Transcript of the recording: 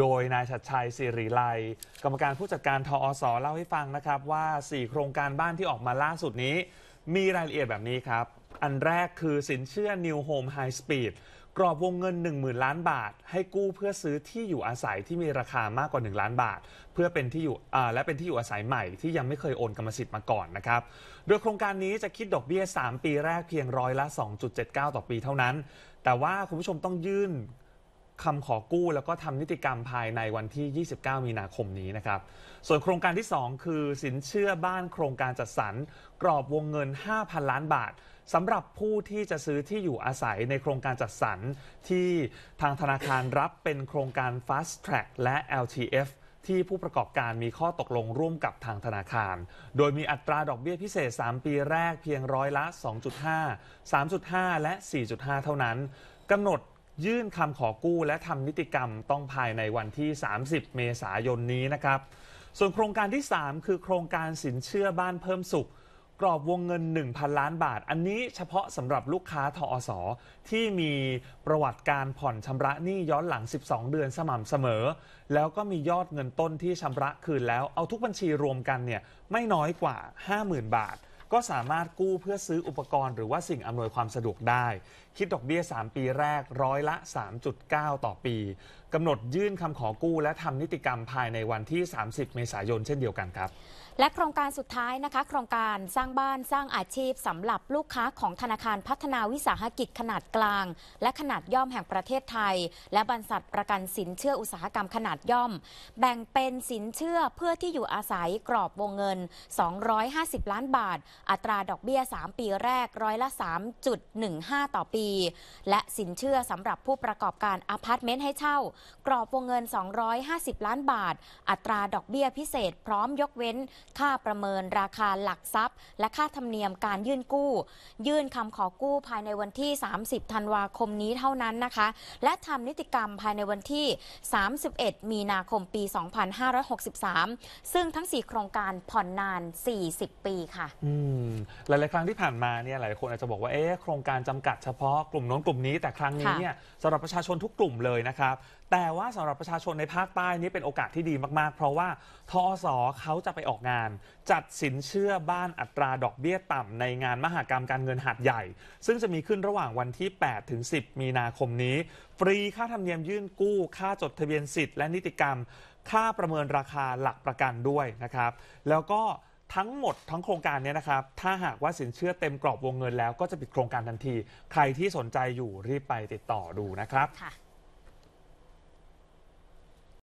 โดยนายชัดชัยสิริไลกรรมการผู้จัดการทอสเล่าให้ฟังนะครับ ว่า 4 โครงการบ้านที่ออกมาล่าสุดนี้ มีรายละเอียดแบบนี้ครับ อันแรกคือสินเชื่อ New Home High Speed กรอบวงเงิน10,000ล้านบาท ให้กู้เพื่อซื้อที่อยู่อาศัยที่มีราคามากกว่า 1 ล้านบาท เพื่อเป็นที่อยู่และเป็นที่อยู่อาศัยใหม่ที่ยังไม่เคยโอนกรรมสิทธิ์มาก่อนนะครับโดยโครงการนี้จะคิดดอกเบี้ย3 ปีแรกเพียงร้อยละ 2.79 ต่อปีเท่านั้น แต่ว่าคุณผู้ชมต้องยื่นคำขอกู้แล้วก็ทำนิติกรรมภายในวันที่ 29 มีนาคมนี้นะครับ ส่วนโครงการที่ 2 คือสินเชื่อบ้านโครงการจัดสรรกรอบวงเงิน 5,000 ล้านบาทสำหรับผู้ที่จะซื้อที่อยู่อาศัยในโครงการจัดสรรที่ทางธนาคารรับเป็นโครงการ Fast Track และ LTF ที่ผู้ประกอบการมีข้อตกลงร่วมกับทางธนาคาร โดยมีอัตราดอกเบี้ยพิเศษ 3 ปีแรกเพียงร้อยละ 2.5 3.5 และ 4.5 เท่านั้นกำหนดยื่นคำขอกู้และทำนิติกรรมต้องภายในวันที่ 30 เมษายนนี้นะครับ ส่วนโครงการที่ 3 คือโครงการสินเชื่อบ้านเพิ่มสุข กรอบวงเงิน 1,000 ล้านบาท อันนี้เฉพาะสำหรับลูกค้าทอสอที่มีประวัติการผ่อนชำระหนี้ย้อนหลัง 12 เดือนสม่ำเสมอ แล้วก็มียอดเงินต้นที่ชำระคืนแล้วเอาทุกบัญชีรวมกันเนี่ยไม่น้อยกว่า 50,000 บาทก็สามารถกู้เพื่อซื้ออุปกรณ์หรือว่าสิ่งอำนวยความสะดวกได้ คิดดอกเบี้ย 3 ปีแรก ร้อยละ 3.9 ต่อปีกำหนดยื่นคำขอกู้และทำนิติกรรมภายในวันที่ 30 เมษายนเช่นเดียวกันครับ และโครงการสุดท้ายนะคะ โครงการสร้างบ้านสร้างอาชีพสำหรับลูกค้าของธนาคารพัฒนาวิสาหกิจขนาดกลาง และขนาดย่อมแห่งประเทศไทย และบรรษัทประกันสินเชื่ออุตสาหกรรมขนาดย่อม แบ่งเป็นสินเชื่อเพื่อที่อยู่อาศัยกรอบวงเงิน 250 ล้านบาท อัตราดอกเบี้ย 3 ปีแรก ร้อยละ 3.15 ต่อปี และสินเชื่อสำหรับผู้ประกอบการอพาร์ตเมนต์ให้เช่ากรอบวงเงิน 250 ล้านบาท อัตราดอกเบี้ยพิเศษพร้อมยกเว้นค่าประเมินราคาหลักทรัพย์ และค่าธรรมเนียมการยื่นกู้ ยื่นคำขอกู้ภายในวันที่ 30ธันวาคมนี้เท่านั้นนะคะ และทำนิติกรรมภายในวันที่ 31 มีนาคมปี 2563 ซึ่งทั้ง 4 โครงการผ่อนนาน 40 ปีค่ะ หลายๆ ครั้งที่ผ่านมาเนี่ยหลายคนอาจจะบอกว่า เอ๊ะ โครงการจำกัดเฉพาะกลุ่มน้นกลุ่มนี้ แต่ครั้งนี้เนี่ยสำหรับประชาชนทุกกลุ่มเลยนะครับแต่ว่าสำหรับประชาชนในภาคใต้นี่เป็นโอกาสที่ดีมากๆ เพราะว่าทอสอเขาจะไปออกงานจัดสินเชื่อบ้านอัตราดอกเบี้ยต่ำ ในงานมหากรรมการเงินหาดใหญ่ ซึ่งจะมีขึ้นระหว่างวันที่8ถึง10 มีนาคมนี้ฟรีค่าธรรมเนียมยื่นกู้ค่าจดทะเบียนสิทธิ์และนิติกรรมค่าประเมินราคาหลักประกันด้วยนะครับ แล้วก็ทั้งหมดทั้งโครงการนี้นะครับ ถ้าหากว่าสินเชื่อเต็มกรอบวงเงินแล้วก็จะปิดโครงการทันที ใครที่สนใจอยู่รีบไปติดต่อดูนะครับ